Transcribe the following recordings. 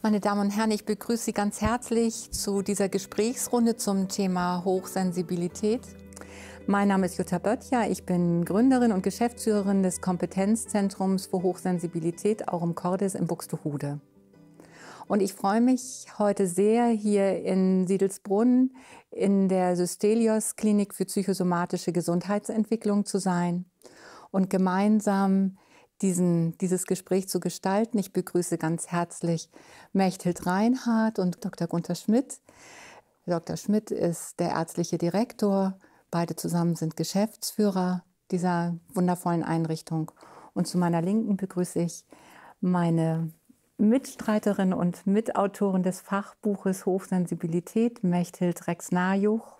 Meine Damen und Herren, ich begrüße Sie ganz herzlich zu dieser Gesprächsrunde zum Thema Hochsensibilität. Mein Name ist Jutta Böttcher, ich bin Gründerin und Geschäftsführerin des Kompetenzzentrums für Hochsensibilität auch im Cordes in Buxtehude. Und ich freue mich heute sehr, hier in Siedelsbrunn in der Systelios Klinik für psychosomatische Gesundheitsentwicklung zu sein und gemeinsam diesen, dieses Gespräch zu gestalten. Ich begrüße ganz herzlich Mechthild Reinhardt und Dr. Gunther Schmidt. Dr. Schmidt ist der ärztliche Direktor. Beide zusammen sind Geschäftsführer dieser wundervollen Einrichtung. Und zu meiner Linken begrüße ich meine Mitstreiterin und Mitautorin des Fachbuches Hochsensibilität, Mechthild Rex-Najuch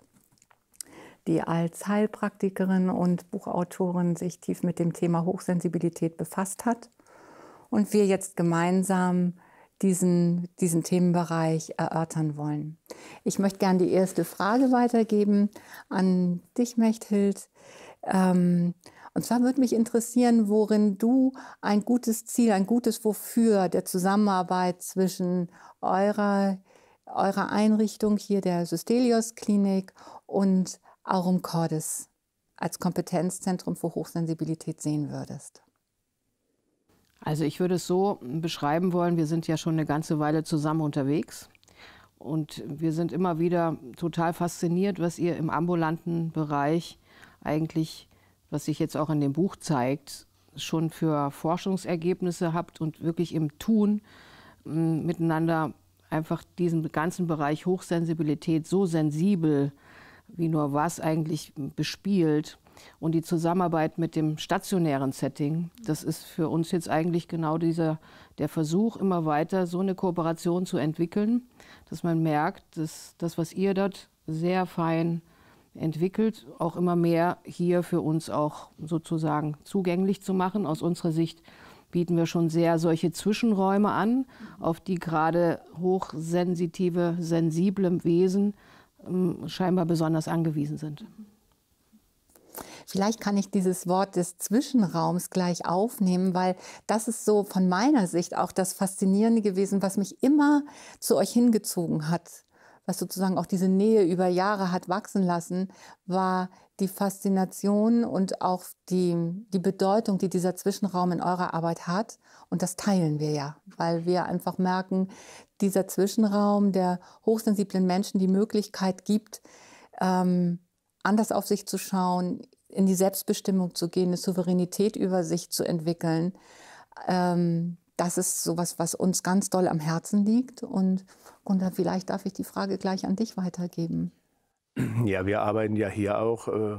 die als Heilpraktikerin und Buchautorin sich tief mit dem Thema Hochsensibilität befasst hat und wir jetzt gemeinsam diesen, diesen Themenbereich erörtern wollen. Ich möchte gerne die erste Frage weitergeben an dich, Mechthild. Ähm, und zwar würde mich interessieren, worin du ein gutes Ziel, ein gutes Wofür der Zusammenarbeit zwischen eurer, eurer Einrichtung hier der Systelios Klinik und Aurum Cordis als Kompetenzzentrum für Hochsensibilität sehen würdest? Also ich würde es so beschreiben wollen, wir sind ja schon eine ganze Weile zusammen unterwegs und wir sind immer wieder total fasziniert, was ihr im ambulanten Bereich eigentlich, was sich jetzt auch in dem Buch zeigt, schon für Forschungsergebnisse habt und wirklich im Tun miteinander einfach diesen ganzen Bereich Hochsensibilität so sensibel äh, wie nur was eigentlich bespielt. Und die Zusammenarbeit mit dem stationären Setting, das ist für uns jetzt eigentlich genau dieser, der Versuch, immer weiter so eine Kooperation zu entwickeln, dass man merkt, dass das, was ihr dort sehr fein entwickelt, auch immer mehr hier für uns auch sozusagen zugänglich zu machen. Aus unserer Sicht bieten wir schon sehr solche Zwischenräume an, auf die gerade hochsensitive, sensible Wesen ähm, scheinbar besonders angewiesen sind. Vielleicht kann ich dieses Wort des Zwischenraums gleich aufnehmen, weil das ist so von meiner Sicht auch das Faszinierende gewesen, was mich immer zu euch hingezogen hat, was sozusagen auch diese Nähe über Jahre hat wachsen lassen, war die Faszination und auch die, die Bedeutung, die dieser Zwischenraum in eurer Arbeit hat. Und das teilen wir ja, weil wir einfach merken, dieser Zwischenraum der hochsensiblen Menschen die Möglichkeit gibt, ähm, anders auf sich zu schauen, in die Selbstbestimmung zu gehen, eine Souveränität über sich zu entwickeln. Ähm, das ist sowas, was uns ganz doll am Herzen liegt. Und Gunda, vielleicht darf ich die Frage gleich an dich weitergeben. Ja, wir arbeiten ja hier auch äh,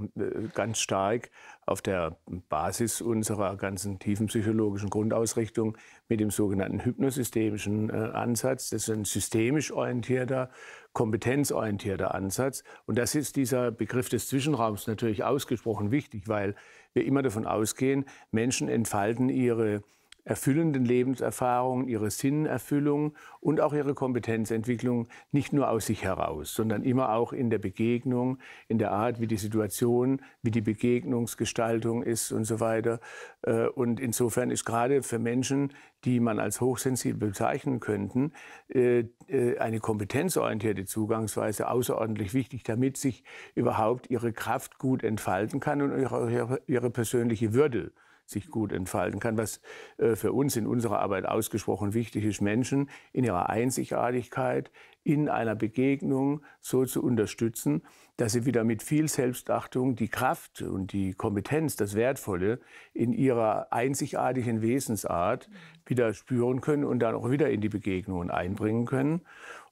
ganz stark auf der Basis unserer ganzen tiefenpsychologischen Grundausrichtung mit dem sogenannten hypnosystemischen äh, Ansatz. Das ist ein systemisch orientierter, kompetenzorientierter Ansatz. Und das ist dieser Begriff des Zwischenraums natürlich ausgesprochen wichtig, weil wir immer davon ausgehen, Menschen entfalten ihre erfüllenden Lebenserfahrung, ihre Sinnerfüllung und auch ihre Kompetenzentwicklung nicht nur aus sich heraus, sondern immer auch in der Begegnung, in der Art, wie die Situation, wie die Begegnungsgestaltung ist und so weiter. Äh, und insofern ist gerade für Menschen, die man als hochsensibel bezeichnen könnten, äh, äh, eine kompetenzorientierte Zugangsweise außerordentlich wichtig, damit sich überhaupt ihre Kraft gut entfalten kann und ihre, ihre persönliche Würde sich gut entfalten kann, was äh, für uns in unserer Arbeit ausgesprochen wichtig ist, Menschen in ihrer Einzigartigkeit in einer Begegnung so zu unterstützen, dass sie wieder mit viel Selbstachtung die Kraft und die Kompetenz, das Wertvolle in ihrer einzigartigen Wesensart mhm. wieder spüren können und dann auch wieder in die Begegnungen einbringen können.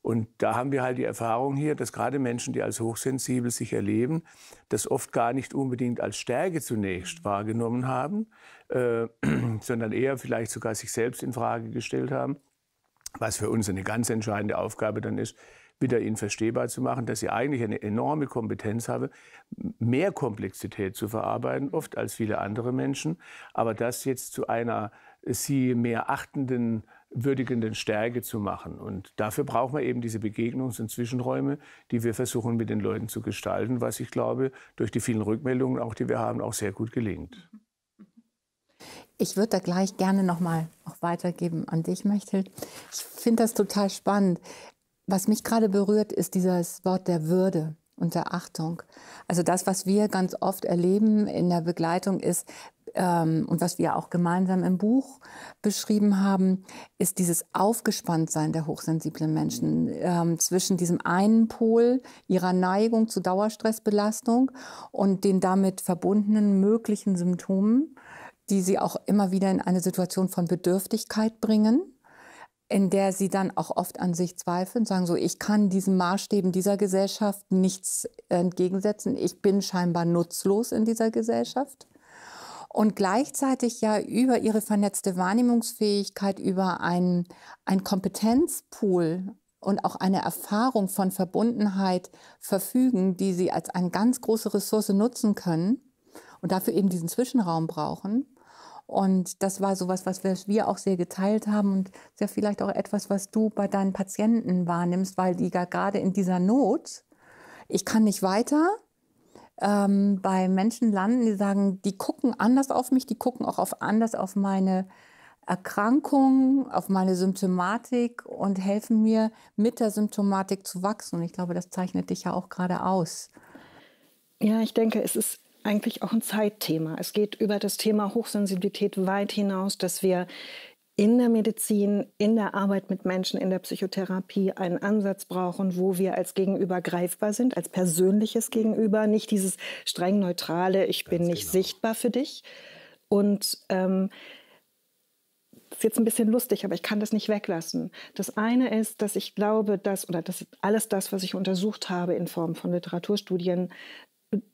Und da haben wir halt die Erfahrung hier, dass gerade Menschen, die als hochsensibel sich erleben, das oft gar nicht unbedingt als Stärke zunächst mhm. wahrgenommen haben, äh, sondern eher vielleicht sogar sich selbst in Frage gestellt haben, was für uns eine ganz entscheidende Aufgabe dann ist, wieder ihnen verstehbar zu machen, dass sie eigentlich eine enorme Kompetenz habe, mehr Komplexität zu verarbeiten, oft als viele andere Menschen, aber das jetzt zu einer äh, sie mehr achtenden würdigenden Stärke zu machen. Und dafür brauchen wir eben diese Begegnungs- und Zwischenräume, die wir versuchen mit den Leuten zu gestalten, was ich glaube, durch die vielen Rückmeldungen, auch die wir haben, auch sehr gut gelingt. Ich würde da gleich gerne nochmal auch weitergeben an dich, Mechtel. Ich finde das total spannend. Was mich gerade berührt, ist dieses Wort der Würde und der Achtung. Also das, was wir ganz oft erleben in der Begleitung, ist, ähm, und was wir auch gemeinsam im Buch beschrieben haben, ist dieses Aufgespanntsein der hochsensiblen Menschen ähm, zwischen diesem einen Pol ihrer Neigung zu Dauerstressbelastung und den damit verbundenen möglichen Symptomen, die sie auch immer wieder in eine Situation von Bedürftigkeit bringen in der sie dann auch oft an sich zweifeln, sagen so, ich kann diesen Maßstäben dieser Gesellschaft nichts entgegensetzen, ich bin scheinbar nutzlos in dieser Gesellschaft und gleichzeitig ja über ihre vernetzte Wahrnehmungsfähigkeit, über ein, ein Kompetenzpool und auch eine Erfahrung von Verbundenheit verfügen, die sie als eine ganz große Ressource nutzen können und dafür eben diesen Zwischenraum brauchen. Und das war sowas, was wir, wir auch sehr geteilt haben und sehr vielleicht auch etwas, was du bei deinen Patienten wahrnimmst, weil die gerade in dieser Not, ich kann nicht weiter, ähm, bei Menschen landen, die sagen, die gucken anders auf mich, die gucken auch auf anders auf meine Erkrankung, auf meine Symptomatik und helfen mir, mit der Symptomatik zu wachsen. Und ich glaube, das zeichnet dich ja auch gerade aus. Ja, ich denke, es ist eigentlich auch ein Zeitthema. Es geht über das Thema Hochsensibilität weit hinaus, dass wir in der Medizin, in der Arbeit mit Menschen, in der Psychotherapie einen Ansatz brauchen, wo wir als Gegenüber greifbar sind, als persönliches Gegenüber, nicht dieses streng neutrale, ich Ganz bin nicht genau. sichtbar für dich. Und ähm, ist jetzt ein bisschen lustig, aber ich kann das nicht weglassen. Das eine ist, dass ich glaube, dass oder dass alles das, was ich untersucht habe in Form von Literaturstudien,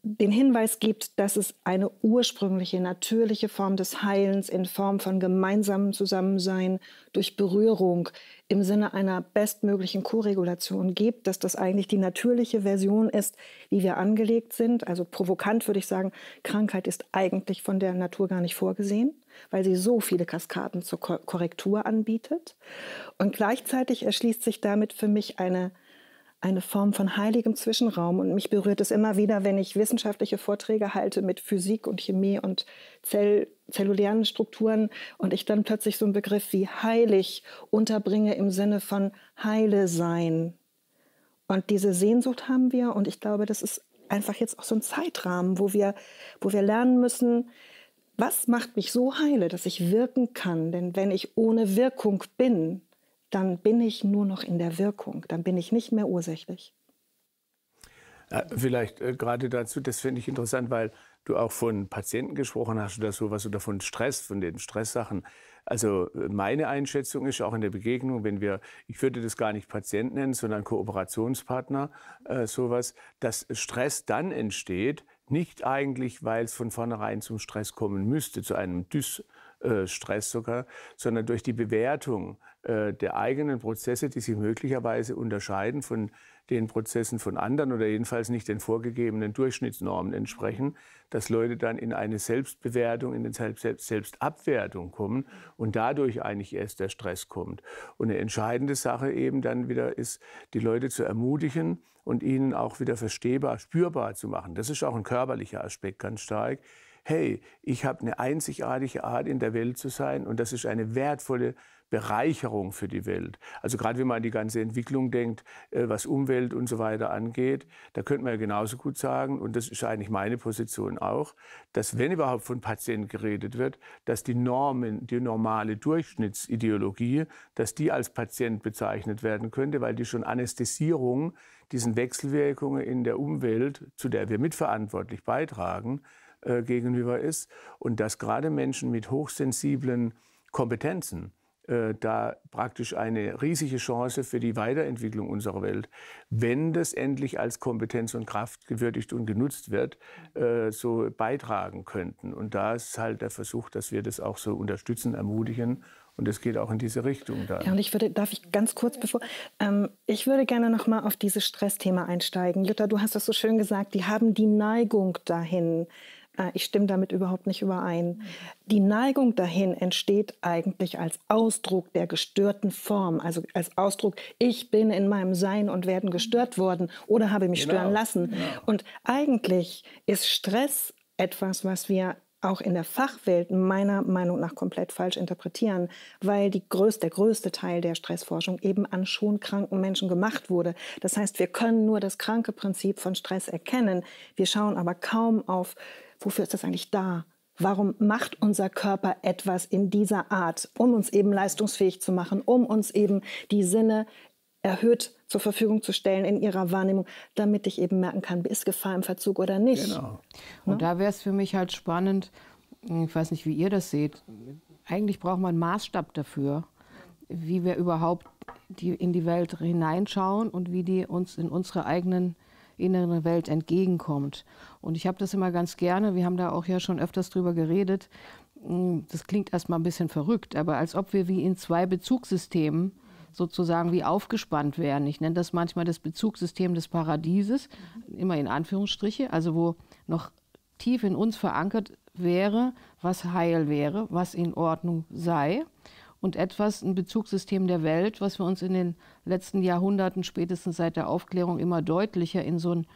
den Hinweis gibt, dass es eine ursprüngliche, natürliche Form des Heilens in Form von gemeinsamem Zusammensein durch Berührung im Sinne einer bestmöglichen Koregulation gibt, dass das eigentlich die natürliche Version ist, wie wir angelegt sind. Also provokant würde ich sagen, Krankheit ist eigentlich von der Natur gar nicht vorgesehen, weil sie so viele Kaskaden zur Korrektur anbietet. Und gleichzeitig erschließt sich damit für mich eine eine Form von heiligem Zwischenraum und mich berührt es immer wieder, wenn ich wissenschaftliche Vorträge halte mit Physik und Chemie und Zell zellulären Strukturen und ich dann plötzlich so einen Begriff wie heilig unterbringe im Sinne von heile sein. Und diese Sehnsucht haben wir und ich glaube, das ist einfach jetzt auch so ein Zeitrahmen, wo wir, wo wir lernen müssen, was macht mich so heile, dass ich wirken kann? Denn wenn ich ohne Wirkung bin, dann bin ich nur noch in der Wirkung, dann bin ich nicht mehr ursächlich. Ja, äh, vielleicht äh, gerade dazu, das finde ich interessant, weil du auch von Patienten gesprochen hast oder so, was oder von Stress, von den Stresssachen. Also äh, meine Einschätzung ist auch in der Begegnung, wenn wir, ich würde das gar nicht Patient nennen, sondern Kooperationspartner, äh, sowas, dass Stress dann entsteht, nicht eigentlich, weil es von vornherein zum Stress kommen müsste, zu einem Dys äh, Stress sogar, sondern durch die Bewertung äh, der eigenen Prozesse, die sich möglicherweise unterscheiden von den Prozessen von anderen oder jedenfalls nicht den vorgegebenen Durchschnittsnormen entsprechen, dass Leute dann in eine Selbstbewertung, in eine Selbstabwertung kommen und dadurch eigentlich erst der Stress kommt. Und eine entscheidende Sache eben dann wieder ist, die Leute zu ermutigen und ihnen auch wieder verstehbar, spürbar zu machen. Das ist auch ein körperlicher Aspekt ganz stark hey, ich habe eine einzigartige Art in der Welt zu sein und das ist eine wertvolle Bereicherung für die Welt. Also gerade wenn man an die ganze Entwicklung denkt, äh, was Umwelt und so weiter angeht, da könnte man ja genauso gut sagen, und das ist eigentlich meine Position auch, dass wenn überhaupt von Patienten geredet wird, dass die Normen, die normale Durchschnittsideologie, dass die als Patient bezeichnet werden könnte, weil die schon Anästhesierung diesen Wechselwirkungen in der Umwelt, zu der wir mitverantwortlich beitragen, äh, gegenüber ist und dass gerade Menschen mit hochsensiblen Kompetenzen äh, da praktisch eine riesige Chance für die Weiterentwicklung unserer Welt, wenn das endlich als Kompetenz und Kraft gewürdigt und genutzt wird, äh, so beitragen könnten. Und da ist halt der Versuch, dass wir das auch so unterstützen, ermutigen und es geht auch in diese Richtung dann. Ja, und ich würde, darf ich ganz kurz bevor, ähm, ich würde gerne nochmal auf dieses Stressthema einsteigen. Jutta, du hast das so schön gesagt, die haben die Neigung dahin, Ah, ich stimme damit überhaupt nicht überein. Mhm. Die Neigung dahin entsteht eigentlich als Ausdruck der gestörten Form, also als Ausdruck, ich bin in meinem Sein und werden mhm. gestört worden oder habe mich genau. stören lassen. Genau. Und eigentlich ist Stress etwas, was wir auch in der Fachwelt meiner Meinung nach komplett falsch interpretieren, weil größte, der größte Teil der Stressforschung eben an schon kranken Menschen gemacht wurde. Das heißt, wir können nur das kranke Prinzip von Stress erkennen. Wir schauen aber kaum auf wofür ist das eigentlich da? Warum macht unser Körper etwas in dieser Art, um uns eben leistungsfähig zu machen, um uns eben die Sinne erhöht zur Verfügung zu stellen in ihrer Wahrnehmung, damit ich eben merken kann, ist Gefahr im Verzug oder nicht. Genau. Ne? Und ja? da wäre es für mich halt spannend, hm, ich weiß nicht, wie ihr das seht, eigentlich braucht man einen Maßstab dafür, wie wir überhaupt die, in die Welt hineinschauen und wie die uns in unsere eigenen inneren Welt entgegenkommt. Und ich habe das immer ganz gerne, wir haben da auch ja schon öfters drüber geredet, hm, das klingt erstmal ein bisschen verrückt, aber als ob wir wie in zwei Bezugssystemen sozusagen wie aufgespannt wären. Ich nenne das manchmal das Bezugssystem des Paradieses, immer in Anführungsstriche, also wo noch tief in uns verankert wäre, was heil wäre, was in Ordnung sei und etwas, ein Bezugssystem der Welt, was wir uns in den letzten Jahrhunderten, spätestens seit der Aufklärung, immer deutlicher in so, ein,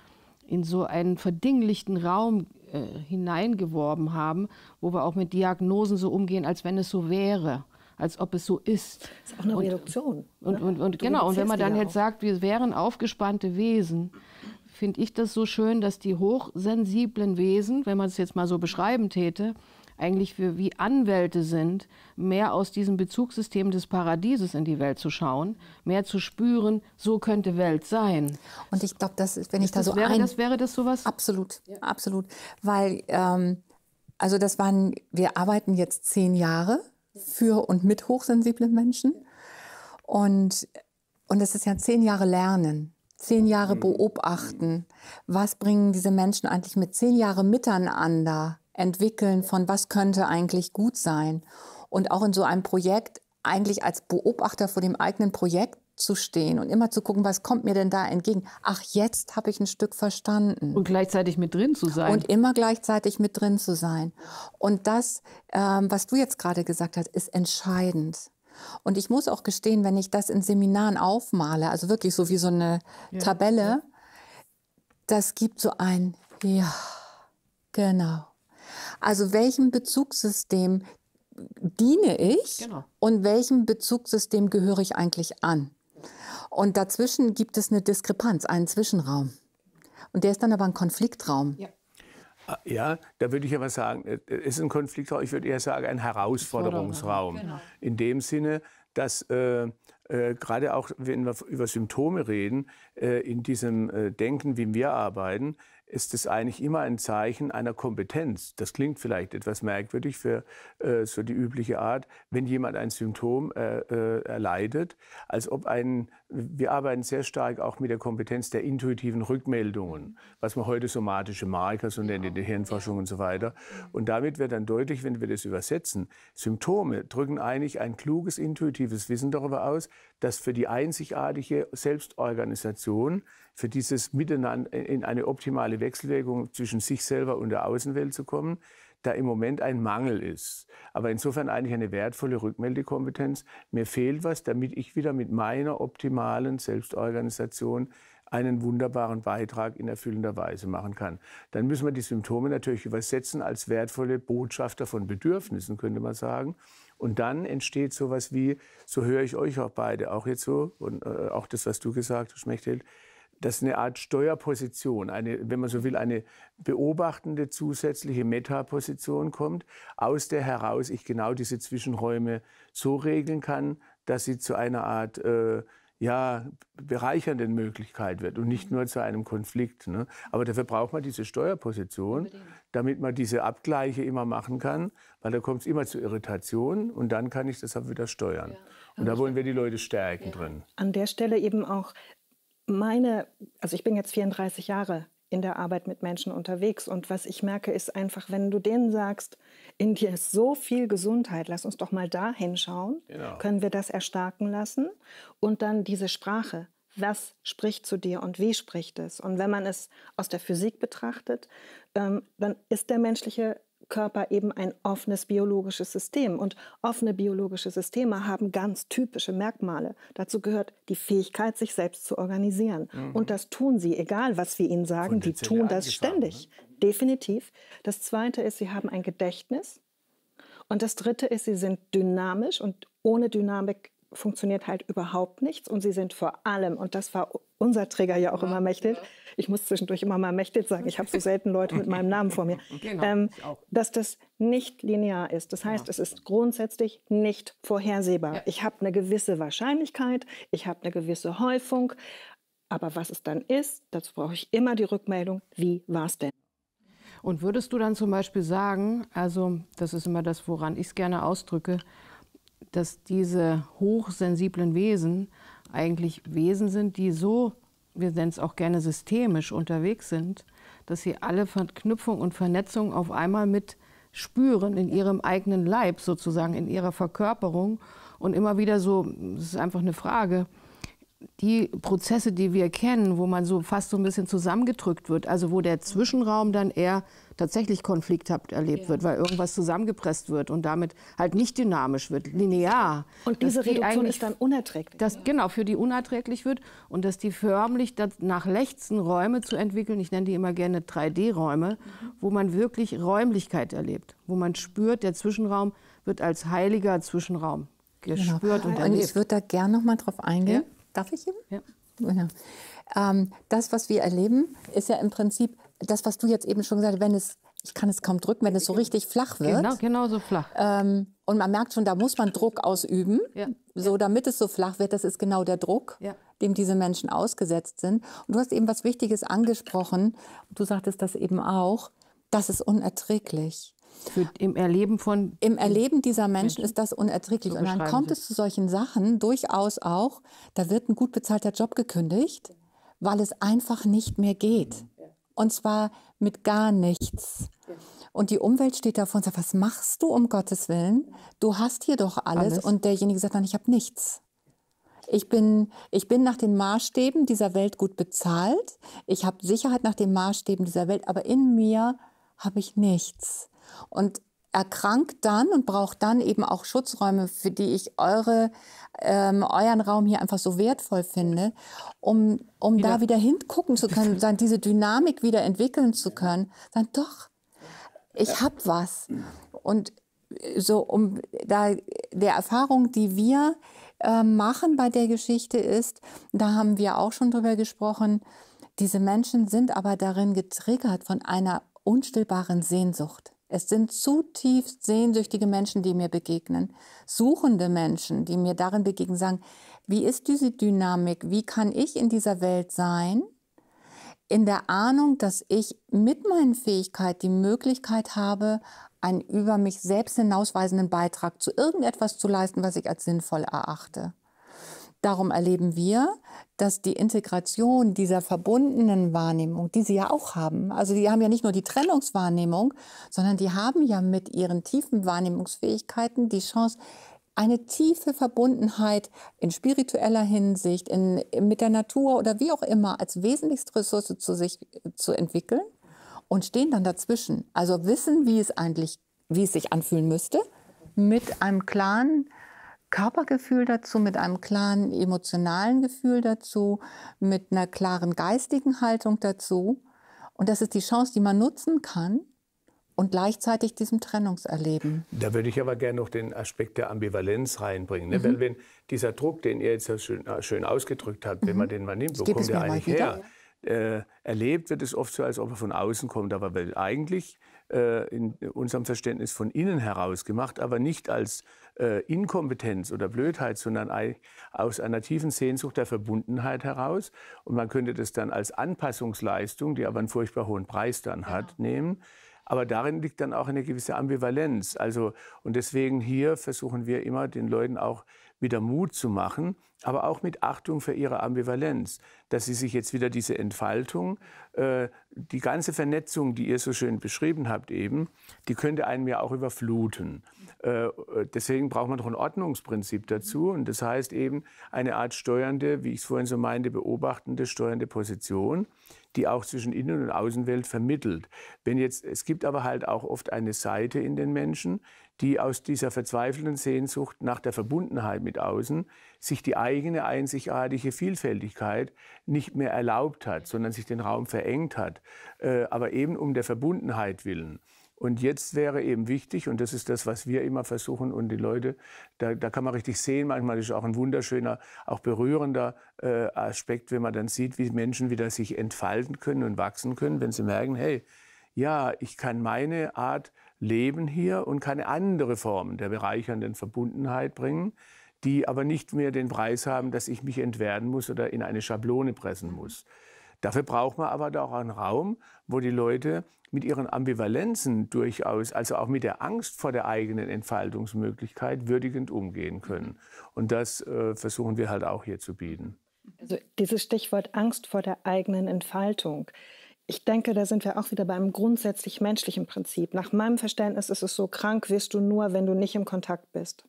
in so einen verdinglichten Raum äh, hineingeworben haben, wo wir auch mit Diagnosen so umgehen, als wenn es so wäre als ob es so ist. Das ist auch eine und, Reduktion. Und, und, und genau, und wenn man dann jetzt sagt, wir wären aufgespannte Wesen, finde ich das so schön, dass die hochsensiblen Wesen, wenn man es jetzt mal so beschreiben täte, eigentlich für, wie Anwälte sind, mehr aus diesem Bezugssystem des Paradieses in die Welt zu schauen, mehr zu spüren, so könnte Welt sein. Und ich glaube, das wenn ich das da so wäre, ein... Das wäre das sowas? Absolut, ja. absolut. Weil, ähm, also das waren, wir arbeiten jetzt zehn Jahre für und mit hochsensiblen Menschen. Und, und das ist ja zehn Jahre Lernen zehn Jahre mhm. beobachten. Was bringen diese Menschen eigentlich mit zehn Jahren miteinander entwickeln von was könnte eigentlich gut sein. Und auch in so einem Projekt eigentlich als Beobachter vor dem eigenen Projekt zu stehen und immer zu gucken, was kommt mir denn da entgegen? Ach, jetzt habe ich ein Stück verstanden. Und gleichzeitig mit drin zu sein. Und immer gleichzeitig mit drin zu sein. Und das, ähm, was du jetzt gerade gesagt hast, ist entscheidend. Und ich muss auch gestehen, wenn ich das in Seminaren aufmale, also wirklich so wie so eine ja, Tabelle, das gibt so ein Ja, genau. Also welchem Bezugssystem diene ich genau. und welchem Bezugssystem gehöre ich eigentlich an? Und dazwischen gibt es eine Diskrepanz, einen Zwischenraum. Und der ist dann aber ein Konfliktraum. Ja. Äh, ja, da würde ich aber sagen, es äh, äh, ist ein Konfliktraum, ich würde eher sagen, ein Herausforderungsraum. Genau. In dem Sinne, dass äh, äh, gerade auch, wenn wir über Symptome reden, äh, in diesem Denken, wie wir arbeiten, ist es eigentlich immer ein Zeichen einer Kompetenz. Das klingt vielleicht etwas merkwürdig für äh, so die übliche Art, wenn jemand ein Symptom äh, äh erleidet, als ob ein wir arbeiten sehr stark auch mit der Kompetenz der intuitiven Rückmeldungen, was man heute somatische Marker so nennt in der Hirnforschung und so weiter. Und damit wird dann deutlich, wenn wir das übersetzen, Symptome drücken eigentlich ein kluges, intuitives Wissen darüber aus, dass für die einzigartige Selbstorganisation, für dieses Miteinander in eine optimale Wechselwirkung zwischen sich selber und der Außenwelt zu kommen, da im Moment ein Mangel ist. Aber insofern eigentlich eine wertvolle Rückmeldekompetenz. Mir fehlt was, damit ich wieder mit meiner optimalen Selbstorganisation einen wunderbaren Beitrag in erfüllender Weise machen kann. Dann müssen wir die Symptome natürlich übersetzen als wertvolle Botschafter von Bedürfnissen, könnte man sagen. Und dann entsteht sowas wie, so höre ich euch auch beide, auch jetzt so, und äh, auch das, was du gesagt hast, Mechthild, dass eine Art Steuerposition, eine, wenn man so will, eine beobachtende zusätzliche Metaposition kommt, aus der heraus ich genau diese Zwischenräume so regeln kann, dass sie zu einer Art äh, ja, bereichernden Möglichkeit wird und nicht mhm. nur zu einem Konflikt. Ne? Aber dafür braucht man diese Steuerposition, damit man diese Abgleiche immer machen kann, weil da kommt es immer zu Irritationen und dann kann ich das auch wieder steuern. Ja. Und da wollen wir die Leute stärken ja. drin. An der Stelle eben auch meine, also ich bin jetzt 34 Jahre in der Arbeit mit Menschen unterwegs und was ich merke ist einfach, wenn du denen sagst, in dir ist so viel Gesundheit, lass uns doch mal da hinschauen, genau. können wir das erstarken lassen und dann diese Sprache, was spricht zu dir und wie spricht es? Und wenn man es aus der Physik betrachtet, ähm, dann ist der menschliche Körper eben ein offenes biologisches System. Und offene biologische Systeme haben ganz typische Merkmale. Dazu gehört die Fähigkeit, sich selbst zu organisieren. Mhm. Und das tun sie, egal was wir ihnen sagen, die tun das ne? ständig. Ne? Definitiv. Das Zweite ist, sie haben ein Gedächtnis. Und das Dritte ist, sie sind dynamisch und ohne Dynamik funktioniert halt überhaupt nichts und sie sind vor allem, und das war unser Träger ja auch ja, immer Mechtelt, ja. ich muss zwischendurch immer mal Mechtelt sagen, ich habe so selten Leute mit meinem Namen vor mir, genau, ähm, dass das nicht linear ist. Das heißt, ja. es ist grundsätzlich nicht vorhersehbar. Ich habe eine gewisse Wahrscheinlichkeit, ich habe eine gewisse Häufung, aber was es dann ist, dazu brauche ich immer die Rückmeldung, wie war es denn? Und würdest du dann zum Beispiel sagen, also das ist immer das, woran ich es gerne ausdrücke, dass diese hochsensiblen Wesen eigentlich Wesen sind, die so, wir nennen es auch gerne systemisch unterwegs sind, dass sie alle Verknüpfung und Vernetzung auf einmal mit spüren in ihrem eigenen Leib sozusagen, in ihrer Verkörperung und immer wieder so, es ist einfach eine Frage, die Prozesse, die wir kennen, wo man so fast so ein bisschen zusammengedrückt wird, also wo der Zwischenraum dann eher tatsächlich konflikthaft erlebt ja. wird, weil irgendwas zusammengepresst wird und damit halt nicht dynamisch wird, linear. Und diese Reduktion ist dann unerträglich. Dass, Genau, für die unerträglich wird und dass die förmlich das nach lechzen Räume zu entwickeln, ich nenne die immer gerne 3D-Räume, mhm. wo man wirklich Räumlichkeit erlebt, wo man spürt, der Zwischenraum wird als heiliger Zwischenraum genau. gespürt genau. und erlebt. Und ich würde da gerne nochmal drauf eingehen. Ja? Darf ich eben? Ja. Genau. Ähm, das, was wir erleben, ist ja im Prinzip das, was du jetzt eben schon gesagt hast, wenn es, ich kann es kaum drücken, wenn es so richtig flach genau, wird. Genau, genau so flach. Ähm, und man merkt schon, da muss man Druck ausüben, ja. so damit es so flach wird. Das ist genau der Druck, ja. dem diese Menschen ausgesetzt sind. Und du hast eben was Wichtiges angesprochen. du sagtest das eben auch. Das ist unerträglich. Für, Im Erleben von. Im Erleben dieser Menschen, Menschen ist das unerträglich. So und dann kommt es zu solchen Sachen durchaus auch, da wird ein gut bezahlter Job gekündigt, weil es einfach nicht mehr geht. Und zwar mit gar nichts. Und die Umwelt steht davor und sagt, was machst du um Gottes Willen? Du hast hier doch alles. alles. Und derjenige sagt, dann: ich habe nichts. Ich bin, ich bin nach den Maßstäben dieser Welt gut bezahlt. Ich habe Sicherheit nach den Maßstäben dieser Welt, aber in mir habe ich nichts und erkrankt dann und braucht dann eben auch Schutzräume, für die ich eure, ähm, euren Raum hier einfach so wertvoll finde, um, um wieder. da wieder hingucken zu können, dann diese Dynamik wieder entwickeln zu können, dann doch, ich habe was. Und so um da der Erfahrung, die wir äh, machen bei der Geschichte ist, da haben wir auch schon drüber gesprochen, diese Menschen sind aber darin getriggert von einer unstillbaren Sehnsucht. Es sind zutiefst sehnsüchtige Menschen, die mir begegnen, suchende Menschen, die mir darin begegnen, sagen, wie ist diese Dynamik, wie kann ich in dieser Welt sein, in der Ahnung, dass ich mit meinen Fähigkeiten die Möglichkeit habe, einen über mich selbst hinausweisenden Beitrag zu irgendetwas zu leisten, was ich als sinnvoll erachte. Darum erleben wir, dass die Integration dieser verbundenen Wahrnehmung, die sie ja auch haben, also die haben ja nicht nur die Trennungswahrnehmung, sondern die haben ja mit ihren tiefen Wahrnehmungsfähigkeiten die Chance, eine tiefe Verbundenheit in spiritueller Hinsicht, in, mit der Natur oder wie auch immer als wesentlichste Ressource zu sich zu entwickeln und stehen dann dazwischen. Also wissen, wie es eigentlich, wie es sich anfühlen müsste, mit einem klaren Körpergefühl dazu, mit einem klaren emotionalen Gefühl dazu, mit einer klaren geistigen Haltung dazu. Und das ist die Chance, die man nutzen kann und gleichzeitig diesem Trennungserleben. Da würde ich aber gerne noch den Aspekt der Ambivalenz reinbringen. Ne? Mhm. Weil wenn dieser Druck, den ihr jetzt ja schön, äh, schön ausgedrückt habt, mhm. wenn man den mal nimmt, wo kommt der eigentlich her? Äh, erlebt wird es oft so, als ob er von außen kommt. Aber weil eigentlich äh, in unserem Verständnis von innen heraus gemacht, aber nicht als äh, Inkompetenz oder Blödheit, sondern aus einer tiefen Sehnsucht der Verbundenheit heraus. Und man könnte das dann als Anpassungsleistung, die aber einen furchtbar hohen Preis dann hat, genau. nehmen. Aber darin liegt dann auch eine gewisse Ambivalenz. Also, und deswegen hier versuchen wir immer den Leuten auch wieder Mut zu machen, aber auch mit Achtung für ihre Ambivalenz, dass sie sich jetzt wieder diese Entfaltung, äh, die ganze Vernetzung, die ihr so schön beschrieben habt eben, die könnte einen ja auch überfluten. Äh, deswegen braucht man doch ein Ordnungsprinzip dazu und das heißt eben eine Art steuernde, wie ich es vorhin so meinte, beobachtende, steuernde Position, die auch zwischen Innen- und Außenwelt vermittelt. Wenn jetzt, es gibt aber halt auch oft eine Seite in den Menschen, die aus dieser verzweifelten Sehnsucht nach der Verbundenheit mit außen sich die eigene einzigartige Vielfältigkeit nicht mehr erlaubt hat, sondern sich den Raum verengt hat, äh, aber eben um der Verbundenheit willen. Und jetzt wäre eben wichtig, und das ist das, was wir immer versuchen und die Leute, da, da kann man richtig sehen, manchmal ist es auch ein wunderschöner, auch berührender äh, Aspekt, wenn man dann sieht, wie Menschen wieder sich entfalten können und wachsen können, wenn sie merken, hey, ja, ich kann meine Art leben hier und keine andere Form der bereichernden Verbundenheit bringen, die aber nicht mehr den Preis haben, dass ich mich entwerden muss oder in eine Schablone pressen mhm. muss. Dafür braucht man aber auch einen Raum, wo die Leute mit ihren Ambivalenzen durchaus, also auch mit der Angst vor der eigenen Entfaltungsmöglichkeit würdigend umgehen mhm. können. Und das äh, versuchen wir halt auch hier zu bieten. Also dieses Stichwort Angst vor der eigenen Entfaltung. Ich denke, da sind wir auch wieder beim grundsätzlich menschlichen Prinzip. Nach meinem Verständnis ist es so, krank wirst du nur, wenn du nicht im Kontakt bist.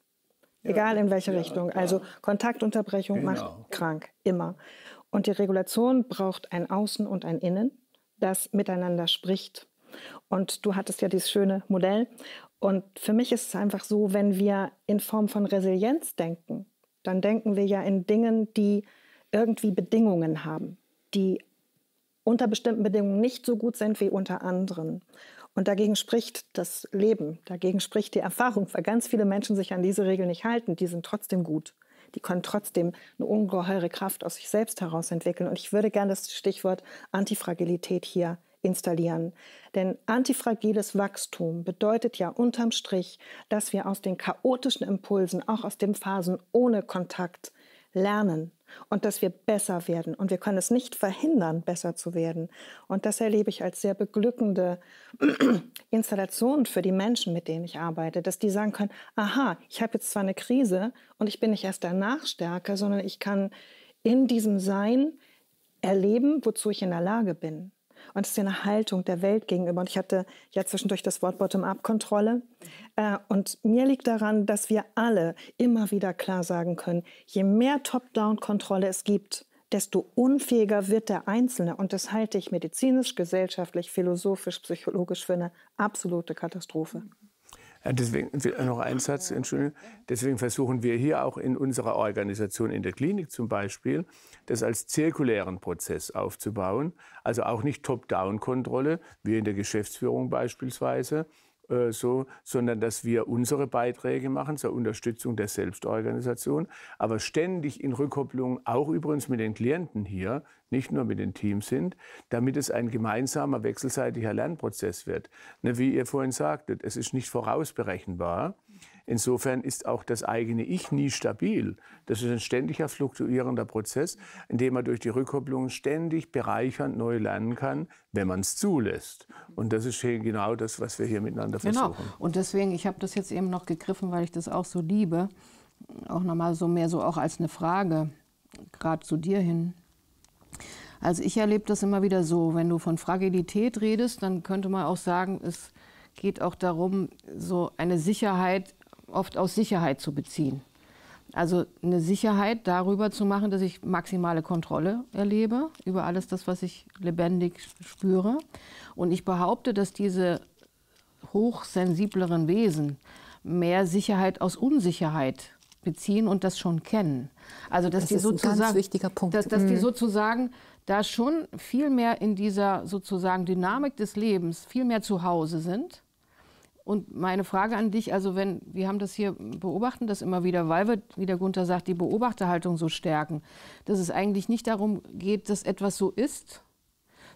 Ja, Egal in welche ja, Richtung. Klar. Also Kontaktunterbrechung genau. macht krank, immer. Und die Regulation braucht ein Außen und ein Innen, das miteinander spricht. Und du hattest ja dieses schöne Modell. Und für mich ist es einfach so, wenn wir in Form von Resilienz denken, dann denken wir ja in Dingen, die irgendwie Bedingungen haben, die unter bestimmten Bedingungen nicht so gut sind wie unter anderen. Und dagegen spricht das Leben, dagegen spricht die Erfahrung, weil ganz viele Menschen sich an diese Regeln nicht halten, die sind trotzdem gut. Die können trotzdem eine ungeheure Kraft aus sich selbst heraus entwickeln. Und ich würde gerne das Stichwort Antifragilität hier installieren. Denn antifragiles Wachstum bedeutet ja unterm Strich, dass wir aus den chaotischen Impulsen, auch aus den Phasen ohne Kontakt, lernen, und dass wir besser werden. Und wir können es nicht verhindern, besser zu werden. Und das erlebe ich als sehr beglückende Installation für die Menschen, mit denen ich arbeite, dass die sagen können, aha, ich habe jetzt zwar eine Krise und ich bin nicht erst danach stärker, sondern ich kann in diesem Sein erleben, wozu ich in der Lage bin. Und es ist eine Haltung der Welt gegenüber. Und ich hatte ja zwischendurch das Wort Bottom-up-Kontrolle. Äh, und mir liegt daran, dass wir alle immer wieder klar sagen können, je mehr Top-Down-Kontrolle es gibt, desto unfähiger wird der Einzelne. Und das halte ich medizinisch, gesellschaftlich, philosophisch, psychologisch für eine absolute Katastrophe. Ja, Deswegen, noch ein Satz, Entschuldigung. Deswegen versuchen wir hier auch in unserer Organisation in der Klinik zum Beispiel, das als zirkulären Prozess aufzubauen. Also auch nicht Top-Down-Kontrolle, wie in der Geschäftsführung beispielsweise, äh, so, sondern dass wir unsere Beiträge machen zur Unterstützung der Selbstorganisation, aber ständig in Rückkopplung auch übrigens mit den Klienten hier, nicht nur mit den Teams sind, damit es ein gemeinsamer wechselseitiger Lernprozess wird. Ne, wie ihr vorhin sagtet, es ist nicht vorausberechenbar. Insofern ist auch das eigene Ich nie stabil. Das ist ein ständiger fluktuierender Prozess, in dem man durch die Rückkopplung ständig bereichernd neu lernen kann, wenn man es zulässt. Und das ist genau das, was wir hier miteinander genau. versuchen. Genau. Und deswegen, ich habe das jetzt eben noch gegriffen, weil ich das auch so liebe, auch nochmal so mehr so auch als eine Frage, gerade zu dir hin. Also ich erlebe das immer wieder so, wenn du von Fragilität redest, dann könnte man auch sagen, es geht auch darum, so eine Sicherheit oft aus Sicherheit zu beziehen. Also eine Sicherheit darüber zu machen, dass ich maximale Kontrolle erlebe über alles das, was ich lebendig spüre. Und ich behaupte, dass diese hochsensibleren Wesen mehr Sicherheit aus Unsicherheit beziehen und das schon kennen. Also dass das die sozusagen, Dass, dass mhm. die sozusagen da schon viel mehr in dieser sozusagen Dynamik des Lebens viel mehr zu Hause sind und meine Frage an dich, also wenn, wir haben das hier, beobachten das immer wieder, weil wir, wie der Gunther sagt, die Beobachterhaltung so stärken, dass es eigentlich nicht darum geht, dass etwas so ist,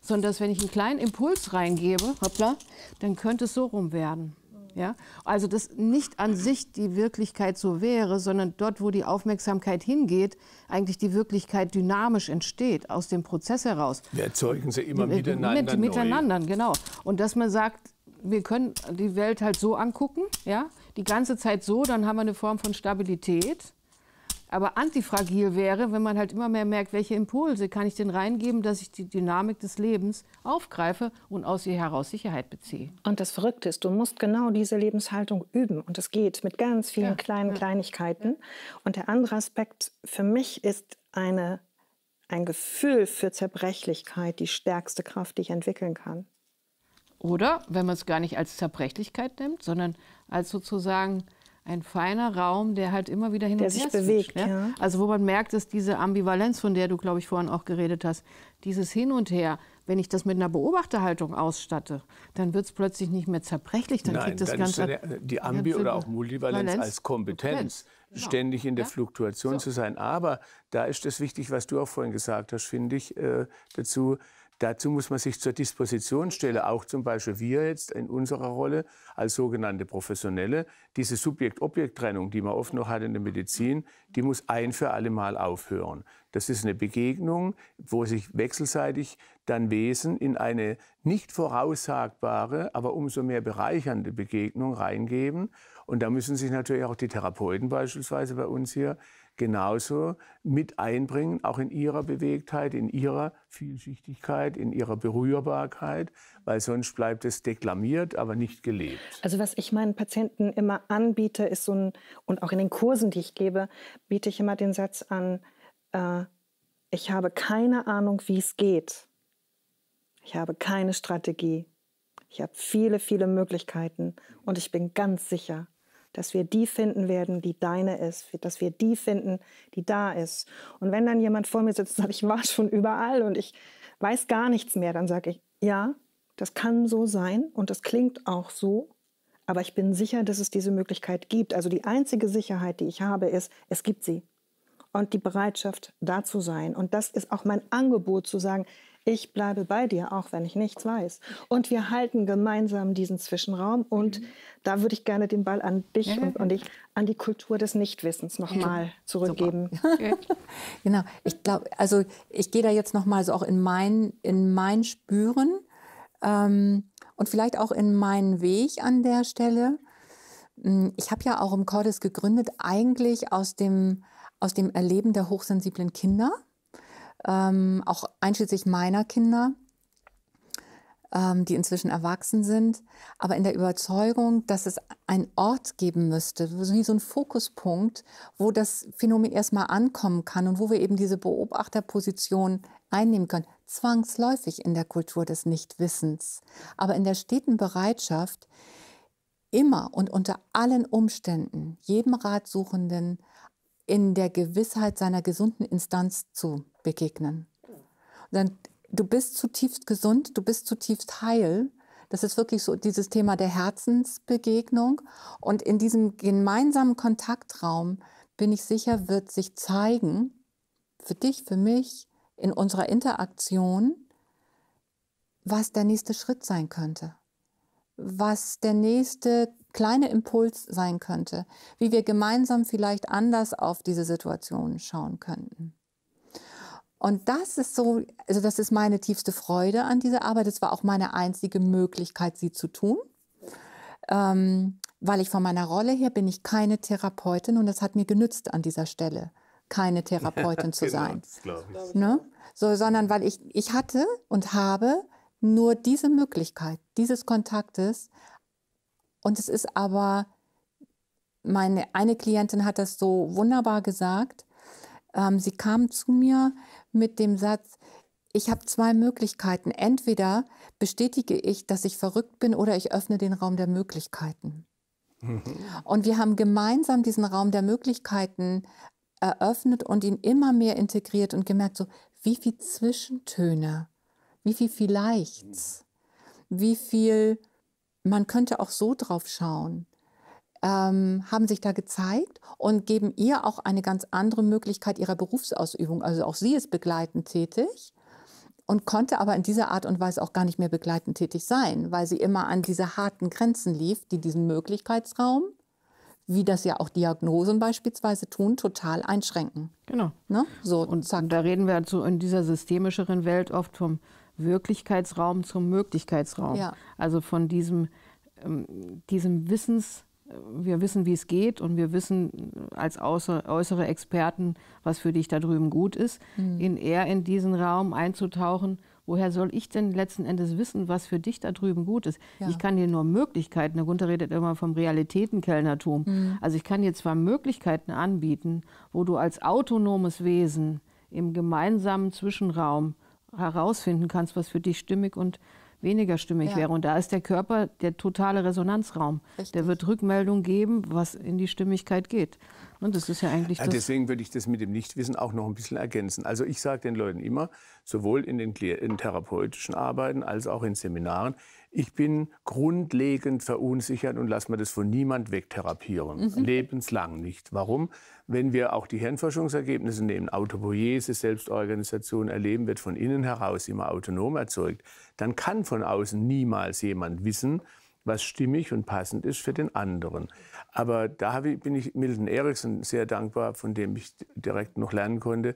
sondern dass wenn ich einen kleinen Impuls reingebe, hoppla, dann könnte es so rum werden. Ja? Also dass nicht an sich die Wirklichkeit so wäre, sondern dort, wo die Aufmerksamkeit hingeht, eigentlich die Wirklichkeit dynamisch entsteht, aus dem Prozess heraus. Wir erzeugen sie immer äh, miteinander. Mit, miteinander, neu. genau. Und dass man sagt, wir können die Welt halt so angucken, ja, die ganze Zeit so, dann haben wir eine Form von Stabilität. Aber antifragil wäre, wenn man halt immer mehr merkt, welche Impulse kann ich denn reingeben, dass ich die Dynamik des Lebens aufgreife und aus ihr heraus Sicherheit beziehe. Und das Verrückte ist, du musst genau diese Lebenshaltung üben. Und das geht mit ganz vielen ja, kleinen ja. Kleinigkeiten. Und der andere Aspekt für mich ist eine, ein Gefühl für Zerbrechlichkeit die stärkste Kraft, die ich entwickeln kann. Oder, wenn man es gar nicht als Zerbrechlichkeit nimmt, sondern als sozusagen ein feiner Raum, der halt immer wieder hin und her sich bewegt. Ne? Ja. Also wo man merkt, dass diese Ambivalenz, von der du, glaube ich, vorhin auch geredet hast, dieses Hin und Her, wenn ich das mit einer Beobachterhaltung ausstatte, dann wird es plötzlich nicht mehr zerbrechlich, dann Nein, kriegt das dann Ganze... Ist der, äh, die Ambi- oder auch Multivalenz Valenz, als Kompetenz, Kompetenz, genau. ständig in der ja? Fluktuation so. zu sein. Aber da ist es wichtig, was du auch vorhin gesagt hast, finde ich, äh, dazu, Dazu muss man sich zur Disposition stellen, auch zum Beispiel wir jetzt in unserer Rolle als sogenannte Professionelle. Diese Subjekt-Objekt-Trennung, die man oft noch hat in der Medizin, die muss ein für alle Mal aufhören. Das ist eine Begegnung, wo sich wechselseitig dann Wesen in eine nicht voraussagbare, aber umso mehr bereichernde Begegnung reingeben. Und da müssen sich natürlich auch die Therapeuten beispielsweise bei uns hier genauso mit einbringen, auch in ihrer Bewegtheit, in ihrer Vielschichtigkeit, in ihrer Berührbarkeit, weil sonst bleibt es deklamiert, aber nicht gelebt. Also was ich meinen Patienten immer anbiete, ist so ein, und auch in den Kursen, die ich gebe, biete ich immer den Satz an, äh, ich habe keine Ahnung, wie es geht. Ich habe keine Strategie. Ich habe viele, viele Möglichkeiten und ich bin ganz sicher, dass wir die finden werden, die deine ist, dass wir die finden, die da ist. Und wenn dann jemand vor mir sitzt und sagt, ich war schon überall und ich weiß gar nichts mehr, dann sage ich, ja, das kann so sein und das klingt auch so, aber ich bin sicher, dass es diese Möglichkeit gibt. Also die einzige Sicherheit, die ich habe, ist, es gibt sie. Und die Bereitschaft, da zu sein. Und das ist auch mein Angebot zu sagen, ich bleibe bei dir, auch wenn ich nichts weiß. Und wir halten gemeinsam diesen Zwischenraum. Und mhm. da würde ich gerne den Ball an dich ja, und, und ich, an die Kultur des Nichtwissens nochmal ja. zurückgeben. genau. Ich glaube, also ich gehe da jetzt nochmal so auch in mein, in mein Spüren ähm, und vielleicht auch in meinen Weg an der Stelle. Hm, ich habe ja auch im Cordes gegründet, eigentlich aus dem, aus dem Erleben der hochsensiblen Kinder ähm, auch einschließlich meiner Kinder, ähm, die inzwischen erwachsen sind, aber in der Überzeugung, dass es einen Ort geben müsste, wie so ein Fokuspunkt, wo das Phänomen erstmal ankommen kann und wo wir eben diese Beobachterposition einnehmen können. Zwangsläufig in der Kultur des Nichtwissens, aber in der steten Bereitschaft, immer und unter allen Umständen jedem Ratsuchenden in der Gewissheit seiner gesunden Instanz zu begegnen. Dann, du bist zutiefst gesund, du bist zutiefst heil. Das ist wirklich so dieses Thema der Herzensbegegnung. Und in diesem gemeinsamen Kontaktraum, bin ich sicher, wird sich zeigen, für dich, für mich, in unserer Interaktion, was der nächste Schritt sein könnte, was der nächste kleine Impuls sein könnte, wie wir gemeinsam vielleicht anders auf diese Situation schauen könnten. Und das ist so, also das ist meine tiefste Freude an dieser Arbeit. Es war auch meine einzige Möglichkeit, sie zu tun. Ähm, weil ich von meiner Rolle her bin ich keine Therapeutin und das hat mir genützt an dieser Stelle, keine Therapeutin ja, zu genau, sein. Ne? So, sondern weil ich, ich hatte und habe nur diese Möglichkeit dieses Kontaktes. Und es ist aber, meine eine Klientin hat das so wunderbar gesagt. Ähm, sie kam zu mir mit dem Satz, ich habe zwei Möglichkeiten. Entweder bestätige ich, dass ich verrückt bin, oder ich öffne den Raum der Möglichkeiten. Und wir haben gemeinsam diesen Raum der Möglichkeiten eröffnet und ihn immer mehr integriert und gemerkt, so wie viel Zwischentöne, wie viel vielleicht, wie viel, man könnte auch so drauf schauen ähm, haben sich da gezeigt und geben ihr auch eine ganz andere Möglichkeit ihrer Berufsausübung. Also auch sie ist begleitend tätig und konnte aber in dieser Art und Weise auch gar nicht mehr begleitend tätig sein, weil sie immer an diese harten Grenzen lief, die diesen Möglichkeitsraum, wie das ja auch Diagnosen beispielsweise tun, total einschränken. Genau. Ne? So, und zack. da reden wir also in dieser systemischeren Welt oft vom Wirklichkeitsraum zum Möglichkeitsraum. Ja. Also von diesem, ähm, diesem Wissens, wir wissen, wie es geht und wir wissen als äußere Experten, was für dich da drüben gut ist, mhm. in eher in diesen Raum einzutauchen. Woher soll ich denn letzten Endes wissen, was für dich da drüben gut ist? Ja. Ich kann dir nur Möglichkeiten, der Gunther redet immer vom Realitätenkellnertum. Mhm. Also ich kann dir zwar Möglichkeiten anbieten, wo du als autonomes Wesen im gemeinsamen Zwischenraum herausfinden kannst, was für dich stimmig und weniger stimmig ja. wäre. Und da ist der Körper der totale Resonanzraum. Richtig. Der wird Rückmeldung geben, was in die Stimmigkeit geht. Und das ist ja eigentlich ah, das Deswegen würde ich das mit dem Nichtwissen auch noch ein bisschen ergänzen. Also ich sage den Leuten immer, sowohl in den in therapeutischen Arbeiten als auch in Seminaren, ich bin grundlegend verunsichert und lass mir das von niemand wegtherapieren. Mhm. Lebenslang nicht. Warum? Wenn wir auch die Hirnforschungsergebnisse nehmen, Autopoiese, Selbstorganisation erleben, wird von innen heraus immer autonom erzeugt, dann kann von außen niemals jemand wissen, was stimmig und passend ist für den anderen. Aber da bin ich Milton Erickson sehr dankbar, von dem ich direkt noch lernen konnte.